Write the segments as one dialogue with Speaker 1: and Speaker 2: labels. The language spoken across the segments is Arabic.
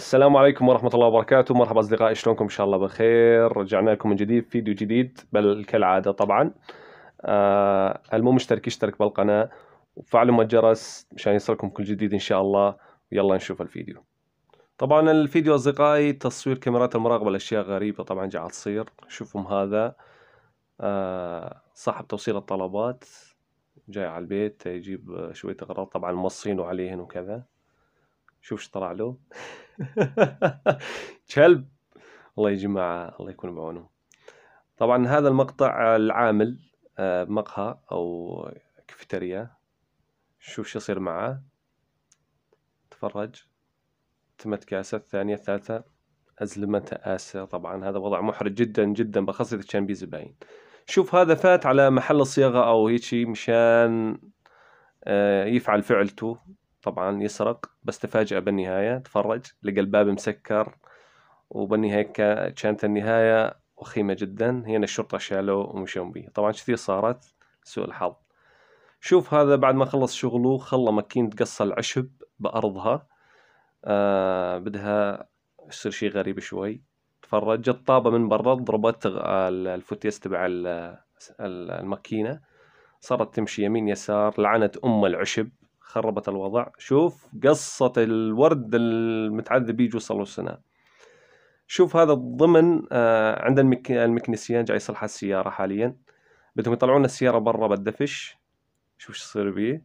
Speaker 1: السلام عليكم ورحمة الله وبركاته مرحبا أصدقائي شلونكم إن شاء الله بخير رجعنا لكم من جديد فيديو جديد بل كالعادة طبعا آه المو مشترك يشترك بالقناة وفعلوا الجرس مشان يصلكم كل جديد إن شاء الله يلا نشوف الفيديو طبعا الفيديو أصدقائي تصوير كاميرات المراقبة لأشياء غريبة طبعا قاعد تصير شوفهم هذا آه صاحب توصيل الطلبات جاي على البيت يجيب شوية أغراض طبعا موصينه عليهن وكذا شوف طلع له كلب الله يجي مع الله يكون بعونه طبعا هذا المقطع العامل آه، مقهى او كافيتيريا شوف شو يصير معاه تفرج تمت كاسة الثانية الثالثة أزلمة آسة طبعا هذا وضع محرج جدا جدا بخاصة إذا كان بيه زباين شوف هذا فات على محل الصياغة أو هيك مشان آه، يفعل فعلته طبعا يسرق بس تفاجأ بالنهاية تفرج لقى الباب مسكر وبالنهاية كانت النهاية وخيمة جدا هنا الشرطة شالوه ومشون به طبعا كثير صارت سوء الحظ شوف هذا بعد ما خلص شغله خلى ماكين تقص العشب بأرضها آه بدها يصير شيء غريب شوي تفرج الطابة من برا ضربت الفوتيس تبع الماكينة صارت تمشي يمين يسار لعنت أم العشب خربت الوضع شوف قصة الورد المتعذب يجي وصلوا السنة شوف هذا الضمن آه، عند المكنسيان جاي يصلح السيارة حاليا بدهم يطلعون السيارة برا بالدفش شوف شو يصير بيه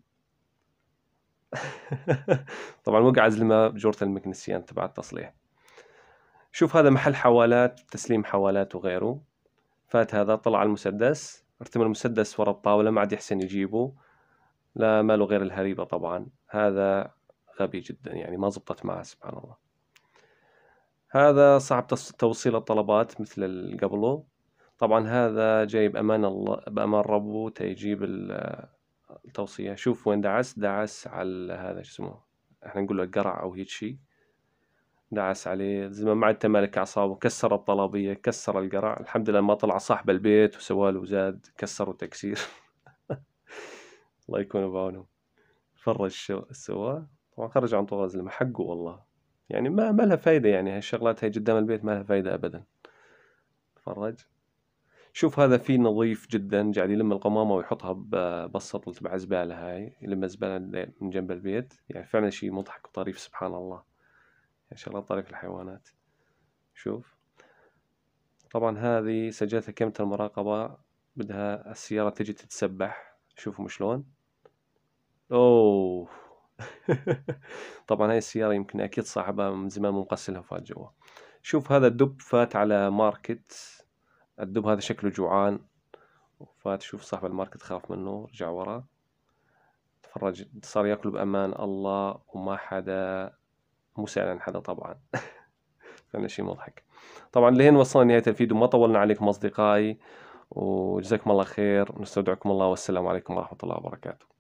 Speaker 1: طبعا وقع زلمة بجورة المكنسيان تبع التصليح شوف هذا محل حوالات تسليم حوالات وغيره فات هذا طلع المسدس ارتمى المسدس ورا الطاولة ما عاد يحسن يجيبه لا ما له غير الهريبة طبعا هذا غبي جدا يعني ما زبطت معه سبحان الله هذا صعب توصيل الطلبات مثل قبله طبعا هذا جاي بأمان الله بأمان ربه تيجيب التوصية شوف وين دعس دعس على هذا شو اسمه احنا نقول له قرع أو هيك شيء دعس عليه زي ما عاد تمالك أعصابه كسر الطلبية كسر القرع الحمد لله ما طلع صاحب البيت وسواله زاد كسر تكسير الله يكون بعونهم فرج شو سوا طبعا خرج عن طراز لما حقه والله يعني ما ما لها فايدة يعني هالشغلات هاي قدام البيت ما لها فايدة أبدا فرج شوف هذا في نظيف جدا قاعد يلم القمامة ويحطها بالسطل تبع زبالة هاي يلم زبالة من جنب البيت يعني فعلا شيء مضحك وطريف سبحان الله يعني شغلات طريف الحيوانات شوف طبعا هذه سجلتها كاميرا المراقبة بدها السيارة تجي تتسبح شوفوا شلون اوه طبعا هاي السيارة يمكن اكيد صاحبها من زمان مو مقسلها فات جوا شوف هذا الدب فات على ماركت الدب هذا شكله جوعان وفات شوف صاحب الماركت خاف منه رجع ورا تفرج صار ياكل بامان الله وما حدا مو عن حدا طبعا كان شيء مضحك طبعا لهين وصلنا نهايه الفيديو ما طولنا عليكم أصدقائي وجزاكم الله خير نستودعكم الله والسلام عليكم ورحمة الله وبركاته